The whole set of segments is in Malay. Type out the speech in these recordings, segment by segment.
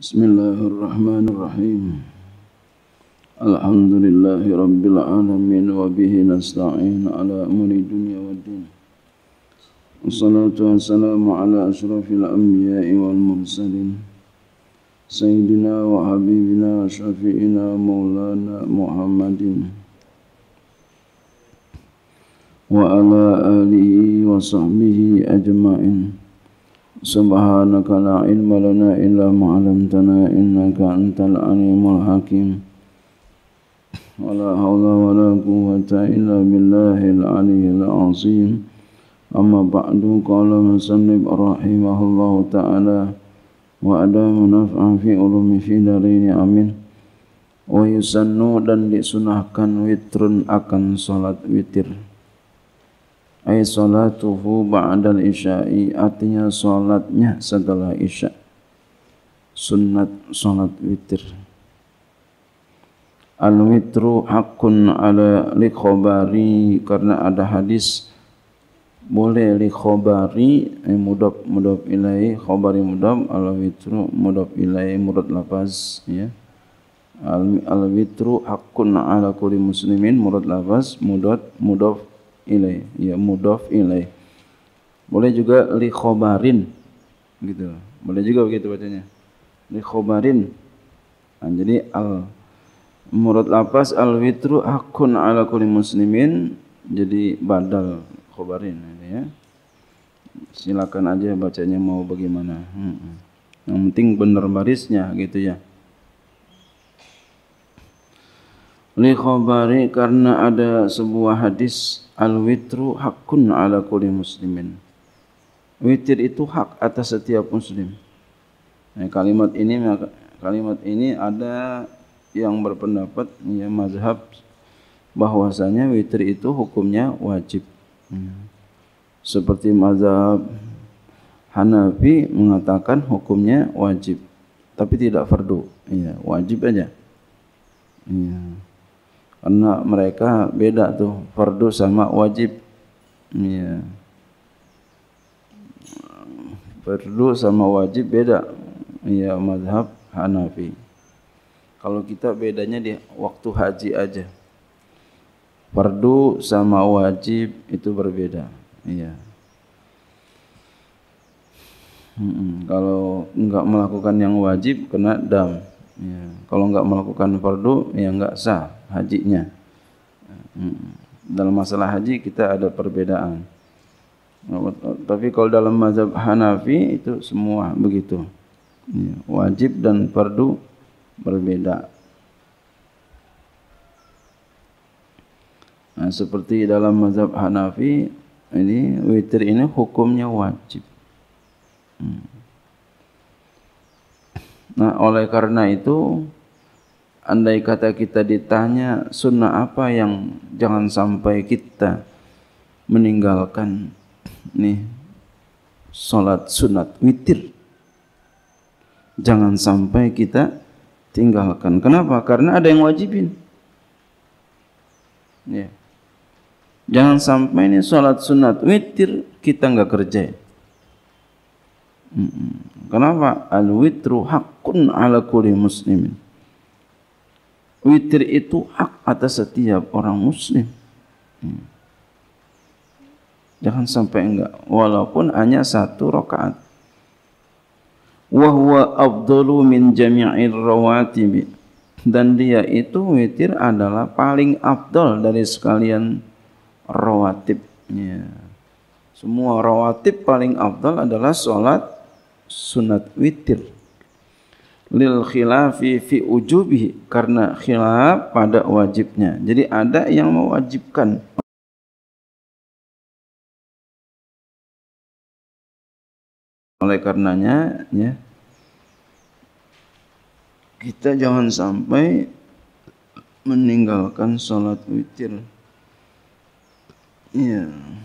بسم الله الرحمن الرحيم الحمد لله رب العالمين وبه نستعين على أمور الدنيا والدين والصلاة والسلام على أشرف الأنبياء والمرسلين سيدنا وحبيبنا وشفيعنا مولانا محمد وعلى آله وصحبه أجمعين سبحانك لا علم لنا إلا ما علمتنا إنك أنت العليم الحكيم ولا حول ولا قوة إلا بالله العلي العظيم أما بعد قال مسلم رحمه الله تعالى وأدام نفع في علم في دارين أمين ويسنو dan disunahkan witrun akan salat witir. Witr ay salatuhu ba'dal isya'i artinya salatnya setelah isya sunnat salat witir al witru hakun ala likhobari karena ada hadis boleh likhobari ay eh, mudab mudab ilai khobari mudab al witru mudab ilai murad lafaz ya al witru hakun ala kulli muslimin murad lafaz mudab mudab ilai ya mudof ilai boleh juga li khobarin gitu boleh juga begitu bacanya li khobarin nah, jadi al murad lapas al witru akun ala kulli muslimin jadi badal khobarin gitu ya silakan aja bacanya mau bagaimana hmm. hmm. yang penting benar barisnya gitu ya li khabari karena ada sebuah hadis al witru hakun ala kulli muslimin witir itu hak atas setiap muslim nah, kalimat ini kalimat ini ada yang berpendapat ya mazhab bahwasanya witir itu hukumnya wajib hmm. seperti mazhab Hanafi mengatakan hukumnya wajib tapi tidak fardu ya, wajib aja ya karena mereka beda tuh fardu sama wajib ya. fardu sama wajib beda ya mazhab Hanafi kalau kita bedanya di waktu haji aja fardu sama wajib itu berbeda ya hmm, kalau enggak melakukan yang wajib kena dam hmm. Ya. Kalau enggak melakukan fardu, ya enggak sah hajinya. Hmm. Dalam masalah haji kita ada perbedaan. Tapi kalau dalam mazhab Hanafi itu semua begitu. Ya. Wajib dan fardu berbeda. Nah, seperti dalam mazhab Hanafi ini witir ini hukumnya wajib. Nah, oleh karena itu andai kata kita ditanya sunnah apa yang jangan sampai kita meninggalkan nih salat sunat witir jangan sampai kita tinggalkan kenapa karena ada yang wajibin ya jangan sampai ini salat sunat witir kita enggak kerjain Kenapa? Al-witru hakun ala kulli muslimin. Witir itu hak atas setiap orang muslim. Hmm. Jangan sampai enggak. Walaupun hanya satu rakaat. Wahwa abdulu min jami'ir rawatibi. Dan dia itu witir adalah paling abdul dari sekalian rawatibnya. Semua rawatib paling abdul adalah solat sunat witir lil khilafi fi ujubihi karena khilaf pada wajibnya jadi ada yang mewajibkan oleh karenanya ya kita jangan sampai meninggalkan salat witir ya yeah.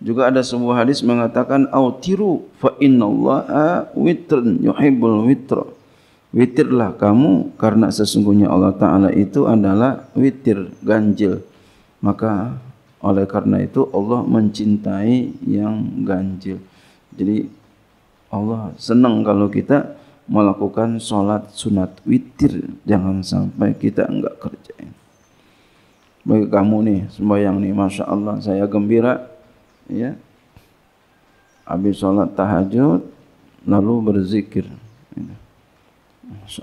Juga ada sebuah hadis mengatakan autiru fa innallaha witran yuhibbul witr. Witirlah kamu karena sesungguhnya Allah taala itu adalah witir ganjil. Maka oleh karena itu Allah mencintai yang ganjil. Jadi Allah senang kalau kita melakukan salat sunat witir jangan sampai kita enggak kerjain. Bagi kamu nih sembahyang nih masyaallah saya gembira ya habis sholat tahajud lalu berzikir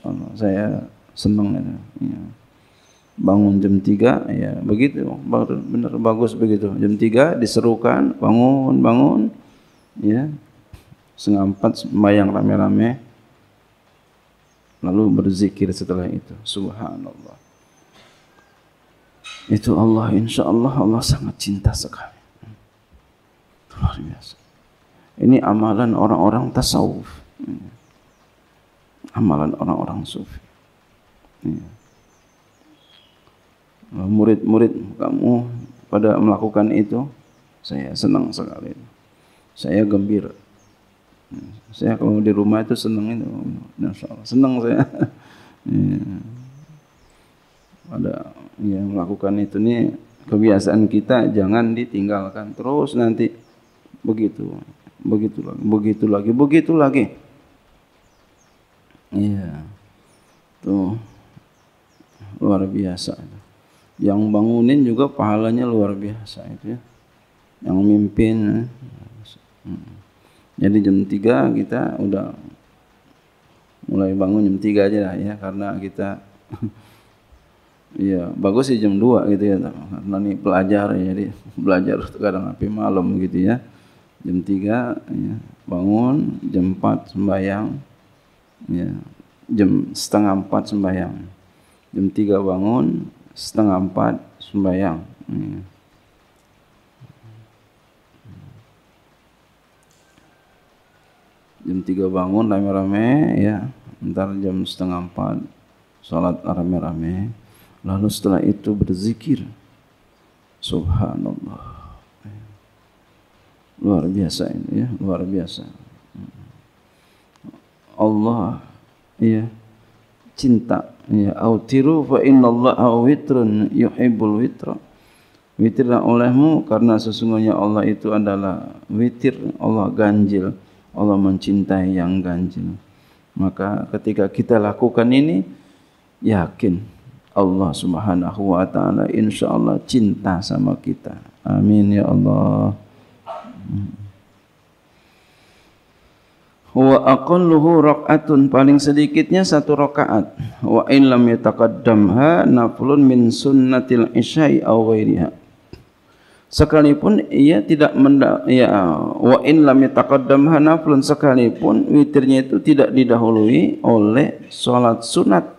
Allah, saya senang ya. bangun jam 3 ya begitu benar bagus begitu jam 3 diserukan bangun bangun ya setengah empat sembahyang rame-rame lalu berzikir setelah itu subhanallah itu Allah insyaallah Allah sangat cinta sekali luar biasa. Ini amalan orang-orang tasawuf. Hmm. Amalan orang-orang sufi. Hmm. Murid-murid kamu pada melakukan itu, saya senang sekali. Saya gembira. Hmm. Saya kalau di rumah itu senang itu. Senang saya. Pada yang melakukan itu, ini kebiasaan kita jangan ditinggalkan. Terus nanti begitu begitu lagi begitu lagi begitu lagi iya tuh luar biasa itu yang bangunin juga pahalanya luar biasa itu ya yang mimpin ya. Hmm. jadi jam tiga kita udah mulai bangun jam tiga aja lah ya karena kita Iya, bagus sih jam 2 gitu ya. Karena nih pelajar ya, jadi belajar kadang sampai malam gitu ya. jam 3 ya, bangun jam 4 sembahyang ya, jam setengah 4 sembahyang jam 3 bangun setengah 4 sembahyang ya. jam 3 bangun rame-rame ya ntar jam setengah 4 sholat rame-rame lalu setelah itu berzikir subhanallah luar biasa ini ya luar biasa Allah ya cinta ya autiru fa innallaha witrun yuhibbul witra witirlah olehmu karena sesungguhnya Allah itu adalah witir Allah ganjil Allah mencintai yang ganjil maka ketika kita lakukan ini yakin Allah Subhanahu wa taala insyaallah cinta sama kita amin ya Allah wa aqalluhu raka'atun paling sedikitnya satu rakaat wa in lam yataqaddamha naflun min sunnatil isya'i aw ghairiha sekalipun ia tidak menda, ya wa in lam yataqaddamha naflun sekalipun witirnya itu tidak didahului oleh salat sunat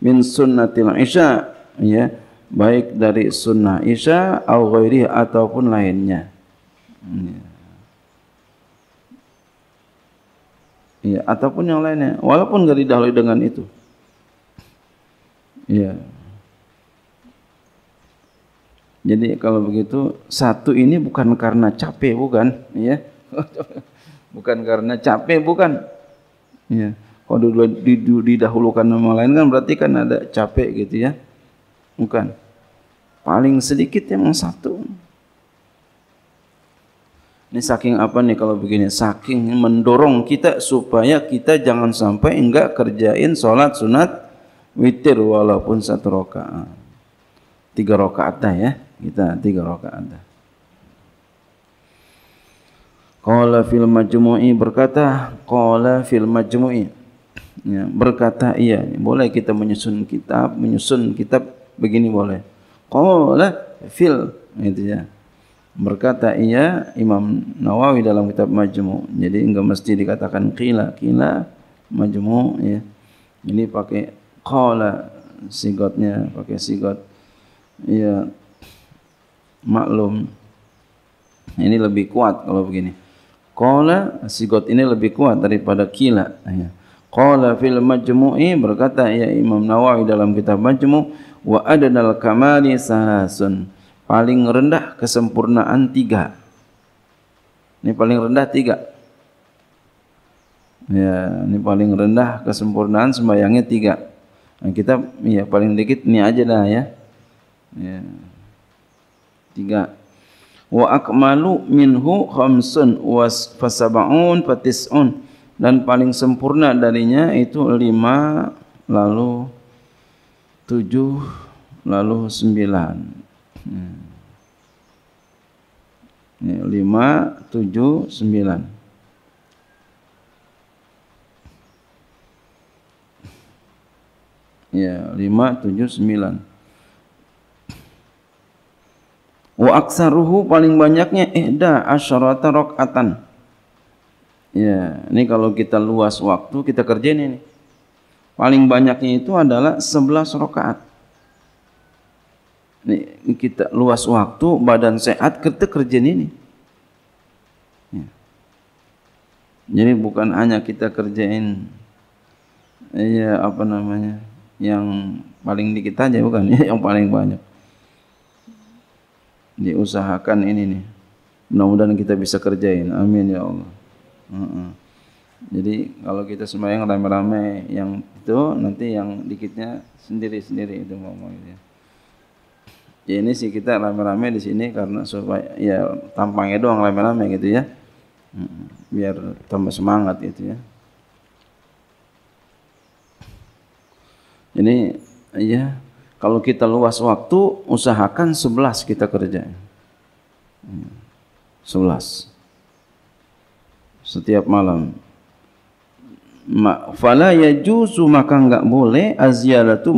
min sunnatil isya ya baik dari sunnah isya atau ghairi ataupun lainnya hmm, ya. ya, ataupun yang lainnya walaupun enggak didahului dengan itu ya jadi kalau begitu satu ini bukan karena capek bukan ya bukan karena capek bukan ya kalau didahulukan sama lain kan berarti kan ada capek gitu ya bukan paling sedikit yang satu ini saking apa nih kalau begini? Saking mendorong kita supaya kita jangan sampai enggak kerjain sholat sunat witir walaupun satu rakaat. Tiga rakaat ya. Kita tiga rakaat. Qala fil majmu'i berkata qala fil majmu'i. Ya, berkata iya. Boleh kita menyusun kitab, menyusun kitab begini boleh. Qala fil itu ya berkata ia Imam Nawawi dalam kitab Majmu. Jadi enggak mesti dikatakan qila qila Majmu ya. Ini pakai qala sigotnya pakai sigot ya maklum ini lebih kuat kalau begini. Qala sigot ini lebih kuat daripada qila ya. Qala fil majmu'i berkata ya Imam Nawawi dalam kitab Majmu' wa adanal kamali salasun paling rendah kesempurnaan tiga. Ini paling rendah tiga. Ya, ini paling rendah kesempurnaan sembahyangnya tiga. Nah, kita ya paling dikit ini aja dah ya. ya. Tiga. Wa akmalu minhu khamsun wa fasaba'un fatis'un dan paling sempurna darinya itu lima lalu tujuh lalu sembilan Hmm. lima, tujuh, sembilan. Ya, lima, tujuh, sembilan. Wa aksaruhu paling banyaknya ihda asyarata rokatan. Ya, ini kalau kita luas waktu kita kerjain ini. Paling banyaknya itu adalah 11 rokaat ini kita luas waktu badan sehat kita kerjain ini ya. jadi bukan hanya kita kerjain ya apa namanya yang paling dikit aja bukan ya, yang paling banyak diusahakan ini nih mudah-mudahan kita bisa kerjain amin ya Allah uh -uh. jadi kalau kita semua yang ramai-ramai yang itu nanti yang dikitnya sendiri-sendiri itu mau-mau ya -mau, gitu. ya ini sih kita rame-rame di sini karena supaya ya tampangnya doang rame-rame gitu ya biar tambah semangat gitu ya ini ya kalau kita luas waktu usahakan sebelas kita kerja mm, sebelas setiap malam fala juzu maka enggak boleh tuh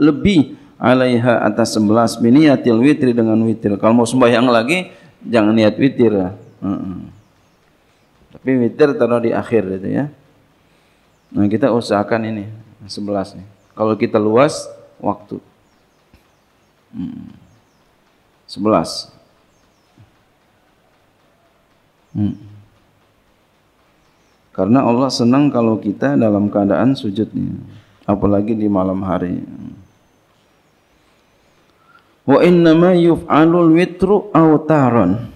lebih alaiha atas sebelas miniatil witri dengan witir. Kalau mau sembahyang lagi, jangan niat witir. Ya. Uh -uh. Tapi witir taruh di akhir itu ya. Nah kita usahakan ini sebelas nih. Kalau kita luas waktu sebelas. Hmm. Hmm. Karena Allah senang kalau kita dalam keadaan sujudnya, apalagi di malam hari. Hmm wa inna ma yuf'alul witru awtaron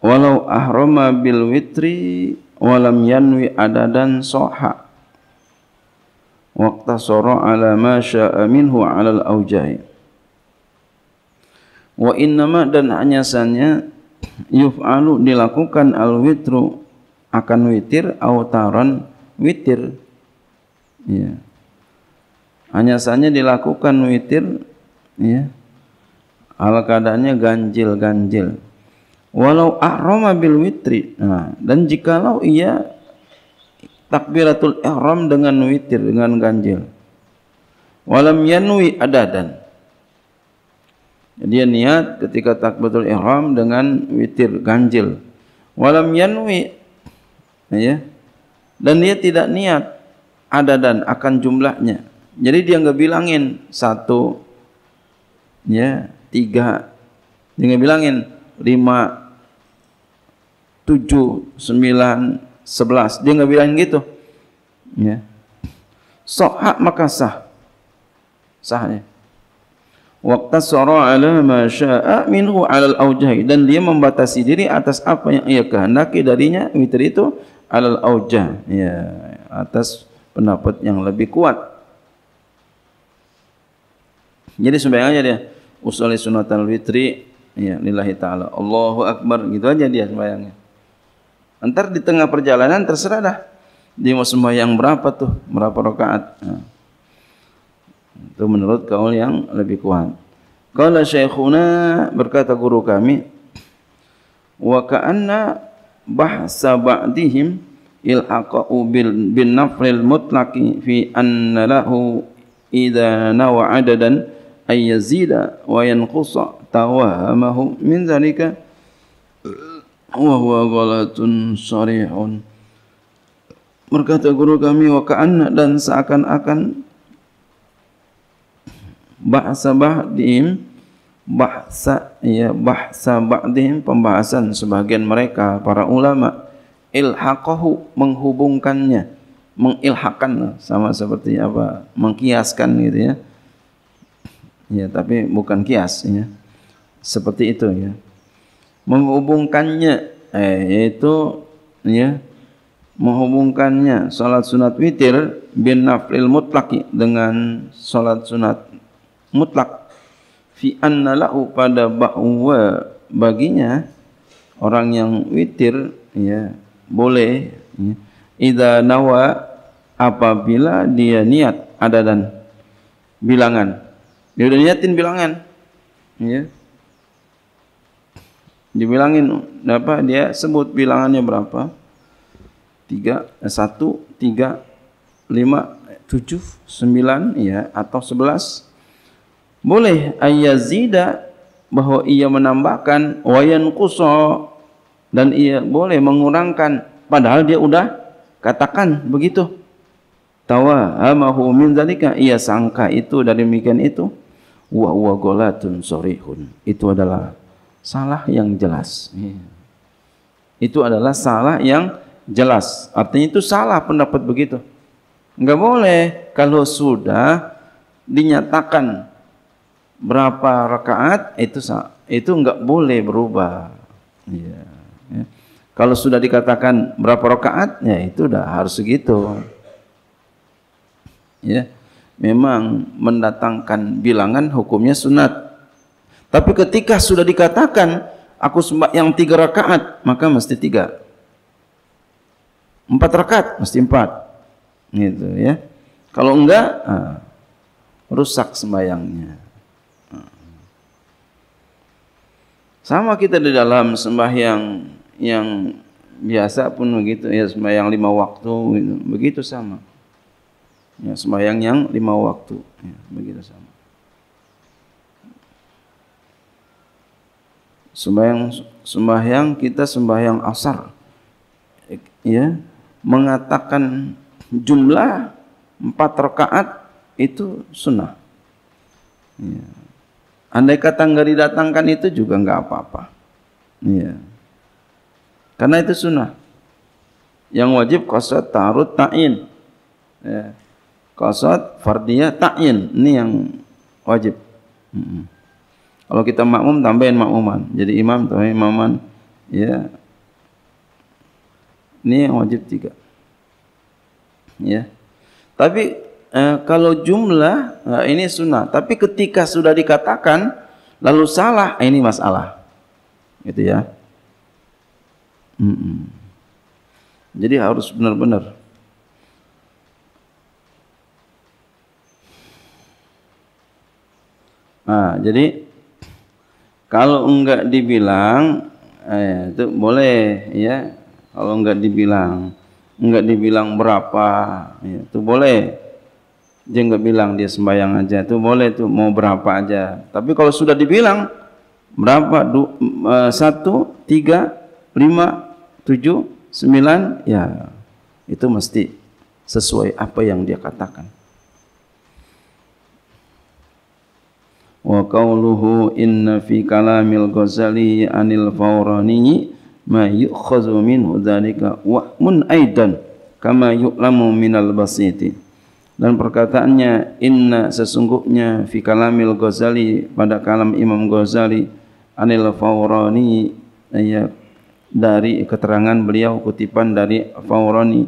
walau ahroma bil witri walam yanwi adadan soha waqta sara ala ma sya'a minhu ala al wa inna ma dan hanya sanya yuf'alu dilakukan al witru akan witir awtaron witir ya yeah. Hanya saja dilakukan witir ya. Hal keadaannya ganjil-ganjil. Walau ahrama bil witri. Nah, dan jikalau ia takbiratul ihram dengan witir dengan ganjil. Walam yanwi adadan. Jadi niat ketika takbiratul ihram dengan witir ganjil. Walam yanwi ya. Dan dia tidak niat adadan akan jumlahnya. Jadi dia enggak bilangin satu, ya tiga, dia enggak bilangin lima, tujuh, sembilan, sebelas. Dia enggak bilangin gitu. Ya. Soha maka sah, sahnya. Waktu soro ala masya'a minhu alal aujahi dan dia membatasi diri atas apa yang ia kehendaki darinya witir itu alal aujah ya atas pendapat yang lebih kuat jadi sembahyang aja dia. Usolli sunatal witri ya lillahi taala. Allahu akbar gitu aja dia sembahyangnya. Entar di tengah perjalanan terserah dah. Di mau sembahyang berapa tuh? Berapa rakaat? Nah. Ha. Itu menurut kaul yang lebih kuat. Qala syaikhuna berkata guru kami wa ka'anna bahsa ba'dihim ilhaqa'u bil bin nafril mutlaqi fi anna lahu idza nawa an yazida wa yanqusa tawahamahu min zalika wa huwa ghalatun sarihun berkata guru kami wa ka'anna dan seakan-akan bahasa ba'dihim bahasa ya bahasa ba'dihim pembahasan sebagian mereka para ulama ilhaqahu menghubungkannya mengilhakan sama seperti apa mengkiaskan gitu ya ya tapi bukan kias ya seperti itu ya menghubungkannya eh itu ya menghubungkannya salat sunat witir bin nafil mutlak dengan salat sunat mutlak fi anna lahu pada bahwa baginya orang yang witir ya boleh ya idza nawa apabila dia niat ada dan bilangan dia udah niatin bilangan. Ya. Dibilangin apa dia sebut bilangannya berapa? 3 1 3 5 7 9 ya atau 11. Boleh ayyazida bahwa ia menambahkan wayan kuso dan ia boleh mengurangkan padahal dia udah katakan begitu tawa amahu min zalika ia sangka itu dari demikian itu wa huwa golatun sorihun. Itu adalah salah yang jelas. Itu adalah salah yang jelas. Artinya itu salah pendapat begitu. Enggak boleh kalau sudah dinyatakan berapa rakaat itu itu enggak boleh berubah. Ya. Kalau sudah dikatakan berapa rakaat, ya itu udah harus segitu. Ya memang mendatangkan bilangan hukumnya sunat. Tapi ketika sudah dikatakan aku sembah yang tiga rakaat maka mesti tiga. Empat rakaat mesti empat. Gitu ya. Kalau enggak ah, rusak sembayangnya. Sama kita di dalam sembahyang yang biasa pun begitu ya sembahyang lima waktu gitu. begitu sama. ya, sembahyang yang lima waktu ya, begitu sama sembahyang sembahyang kita sembahyang asar ya mengatakan jumlah empat rakaat itu sunnah ya. andai kata nggak didatangkan itu juga nggak apa-apa ya. karena itu sunnah yang wajib kosa tarut ta'in ya qasad fardiyah ta'yin ini yang wajib hmm. kalau kita makmum tambahin makmuman jadi imam tambahin imaman ya ini yang wajib tiga ya tapi eh, kalau jumlah nah eh, ini sunnah tapi ketika sudah dikatakan lalu salah eh, ini masalah gitu ya hmm. jadi harus benar-benar Nah, jadi kalau enggak dibilang eh, itu boleh ya. Kalau enggak dibilang, enggak dibilang berapa, ya, itu boleh. Dia enggak bilang dia sembahyang aja, itu boleh tuh mau berapa aja. Tapi kalau sudah dibilang berapa du, uh, satu, tiga, lima, tujuh, sembilan, ya itu mesti sesuai apa yang dia katakan. wa qawluhu inna fi kalamil ghazali anil fawrani ma yukhazu min hudhanika wa mun aidan kama yuklamu minal basiti dan perkataannya inna sesungguhnya fi kalamil ghazali pada kalam imam ghazali anil fawrani ya, dari keterangan beliau kutipan dari fawrani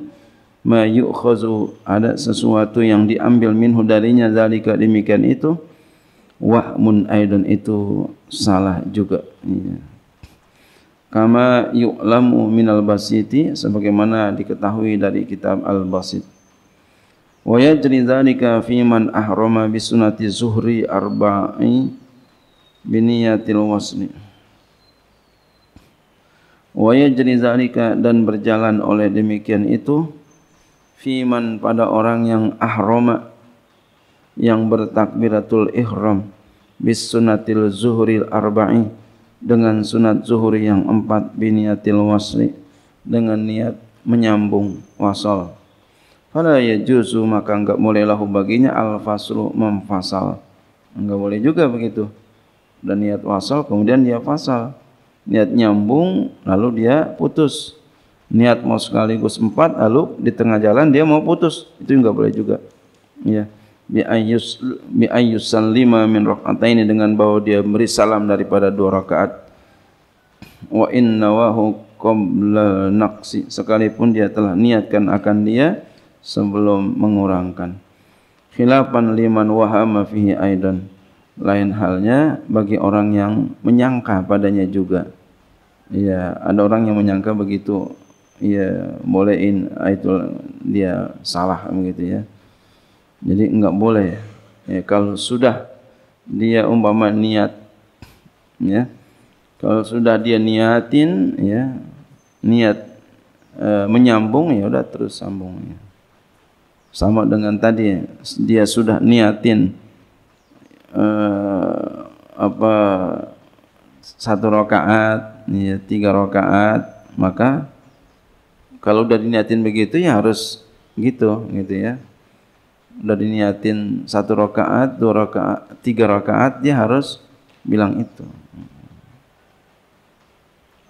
ma yukhazu ada sesuatu yang diambil minhu darinya zalika demikian itu wa'mun aidan itu salah juga ya. kama yu'lamu minal basiti sebagaimana diketahui dari kitab al-basit wa yajri dhalika fi man ahrama bi sunnati zuhri arba'i bi niyatil wasni wa yajri dhalika dan berjalan oleh demikian itu fi man pada orang yang ahrama yang bertakbiratul ihram bis sunatil zuhuril arba'i dengan sunat zuhur yang empat biniatil wasli dengan niat menyambung wasal fala yajuzu maka enggak boleh lahu baginya al faslu memfasal enggak boleh juga begitu dan niat wasal kemudian dia fasal niat nyambung lalu dia putus niat mau sekaligus empat lalu di tengah jalan dia mau putus itu enggak boleh juga ya yeah bi ayyus bi min raka'ataini dengan bahwa dia beri salam daripada dua rakaat wa inna wa qabla naqsi sekalipun dia telah niatkan akan dia sebelum mengurangkan khilafan liman wahama fihi aidan lain halnya bagi orang yang menyangka padanya juga ya ada orang yang menyangka begitu ya bolehin itu dia salah begitu ya Jadi enggak boleh. Ya. ya, kalau sudah dia umpama niat ya. Kalau sudah dia niatin ya niat e, menyambung ya udah terus sambungnya Sama dengan tadi dia sudah niatin e, apa satu rakaat, ya, tiga rakaat, maka kalau udah diniatin begitu ya harus gitu gitu ya udah diniatin satu rakaat, dua rakaat, tiga rakaat dia harus bilang itu.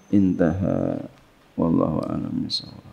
Intaha wallahu a'lam bissawab.